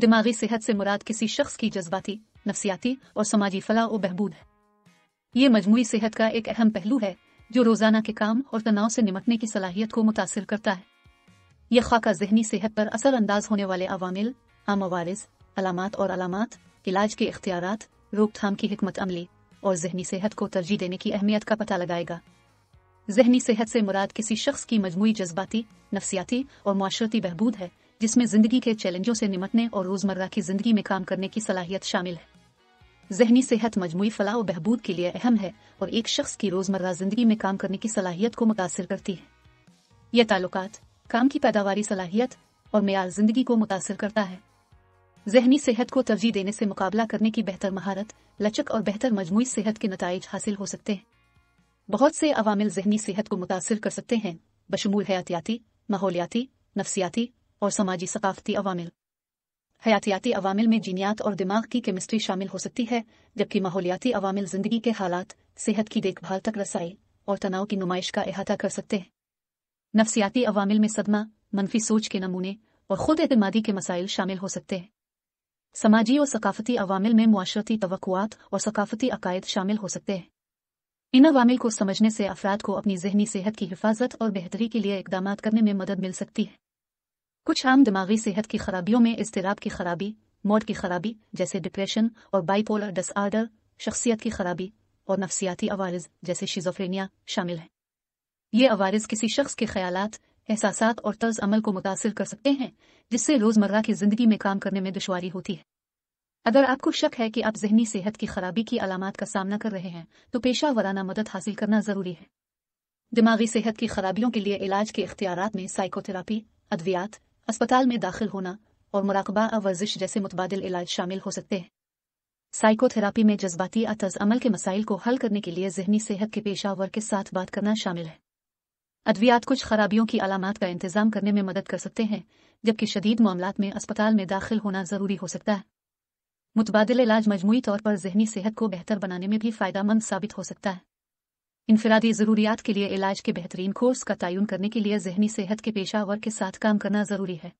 दिमागी सेहत से मुराद किसी शख्स की जज्बाती नफसियाती और समाजी फलाह और बहबूद है ये मजमू सेहत का एक अहम पहलू है जो रोज़ाना के काम और तनाव से निमटने की सलाहियत को मुतासर करता है यह खाका जहनी सेहत पर असर अंदाज होने वाले अवामिल आमवारज अलामत और अलामत इलाज के इख्तियार रोकथाम की हमत अमली और जहनी सेहत को तरजीह देने की अहमियत का पता लगाएगा जहनी सेहत से मुराद किसी शख्स की मजमू जज्बाती नफसियाती और माशरती बहबूद है जिसमें जिंदगी के चैलेंजों से निमटने और रोजमर्रा की जिंदगी में काम करने की सलाहियत शामिल है जहनी सेहत मजमू फलाह और बहबूद के लिए अहम है और एक शख्स की रोजमर्रा जिंदगी में काम करने की सलाहियत को मुतासर करती है यह ताल्लुकात काम की पैदावारी सलाहियत और मैार जिंदगी को मुतासर करता है जहनी सेहत को तरजीह देने से मुकाबला करने की बेहतर महारत लचक और बेहतर मजमू सेहत के नतज हासिल हो सकते हैं बहुत से अवामिल जहनी सेहत को मुतासर कर सकते हैं बशमूल हयातियाती माहौलियाती नफसियाती और समाजी सकाफती अवामिल हयातियाती अवामिल में जीनियात और दिमाग की केमिस्ट्री शामिल हो सकती है जबकि माहौलियाती अवामिल जिंदगी के हालात सेहत की देखभाल तक रसाई और तनाव की नुमाइश का अहाता कर सकते हैं नफसियाती अवामिल में सदमा मनफी सोच के नमूने और खुद एतमादी के मसाइल शामिल हो सकते हैं समाजी और सकाफती अवामिल में माशरती तवक़ात और सकाफती अकायद शामिल हो सकते हैं इन अवामिल को समझने से अफराद को अपनी जहनी सेहत की हिफाजत और बेहतरी के लिए इकदाम करने में मदद मिल सकती है कुछ आम दिमागी सेहत की खराबियों में इसतराब की खराबी मौत की खराबी जैसे डिप्रेशन और बाइपोलर डिसऑर्डर शख्सियत की खराबी और नफसियाती आवारज जैसे शिजोफ्रेनिया शामिल हैं ये आवारज किसी शख्स के ख्याल एहसास और तर्ज अमल को मुतासर कर सकते हैं जिससे रोज़मर्रा की ज़िंदगी में काम करने में दुशारी होती है अगर आपको शक है कि आप जहनी सेहत की खराबी की अलामत का सामना कर रहे हैं तो पेशा वराना मदद हासिल करना ज़रूरी है दिमागी सेहत की खराबियों के लिए इलाज के इख्तियार में साइकोथेरापी अद्वियात अस्पताल में दाखिल होना और मुराकबा और वर्जिश जैसे मुतबाद इलाज शामिल हो सकते हैं साइकोथेरापी में जज्बाती अतज अमल के मसाइल को हल करने के लिए जहनी सेहत के पेशावर के साथ बात करना शामिल है अद्वियात कुछ खराबियों की अलामत का इंतजाम करने में मदद कर सकते हैं जबकि शदीद मामला में अस्पताल में दाखिल होना ज़रूरी हो सकता है मुतबाद इलाज मजमू तौर पर जहनी सेहत को बेहतर बनाने में भी फ़ायदा मंद साबित हो सकता है इनफरादी ज़रूरियात के लिए इलाज के बेहतरीन कोर्स का तयन करने के लिए जहनी सेहत के पेशावर के साथ काम करना ज़रूरी है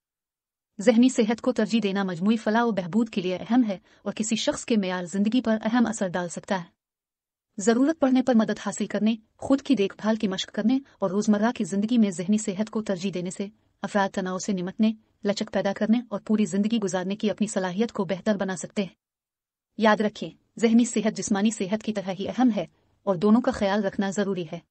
जहनी सेहत को तरजीह देना मजमू फलाह व बहबूद के लिए अहम है और किसी शख्स के मैार जिंदगी पर अहम असर डाल सकता है ज़रूरत पड़ने पर मदद हासिल करने खुद की देखभाल की मशक करने और रोज़मर्रा की ज़िंदगी में जहनी सेहत को तरजीह देने से अफराद तनाव से निमटने लचक पैदा करने और पूरी ज़िंदगी गुजारने की अपनी सलाहियत को बेहतर बना सकते हैं याद रखें जहनी सेहत जिस्मानी सेहत की तरह ही अहम है और दोनों का ख्याल रखना जरूरी है